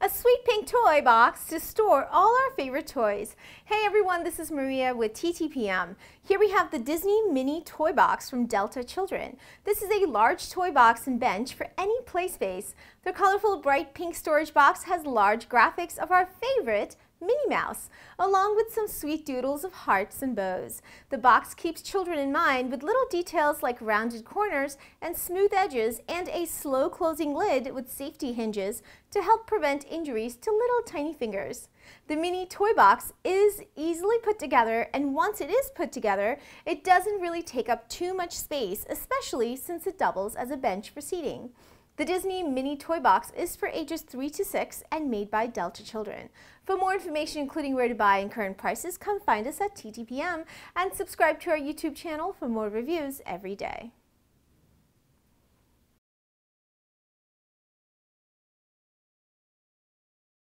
a sweet pink toy box to store all our favorite toys. Hey everyone, this is Maria with TTPM. Here we have the Disney Mini Toy Box from Delta Children. This is a large toy box and bench for any play space. The colorful bright pink storage box has large graphics of our favorite Minnie Mouse, along with some sweet doodles of hearts and bows. The box keeps children in mind with little details like rounded corners and smooth edges and a slow closing lid with safety hinges to help prevent injuries to little tiny fingers. The mini toy box is easily put together and once it is put together, it doesn't really take up too much space, especially since it doubles as a bench for seating. The Disney Mini Toy Box is for ages 3 to 6 and made by Delta Children. For more information including where to buy and current prices, come find us at TTPM and subscribe to our YouTube channel for more reviews every day.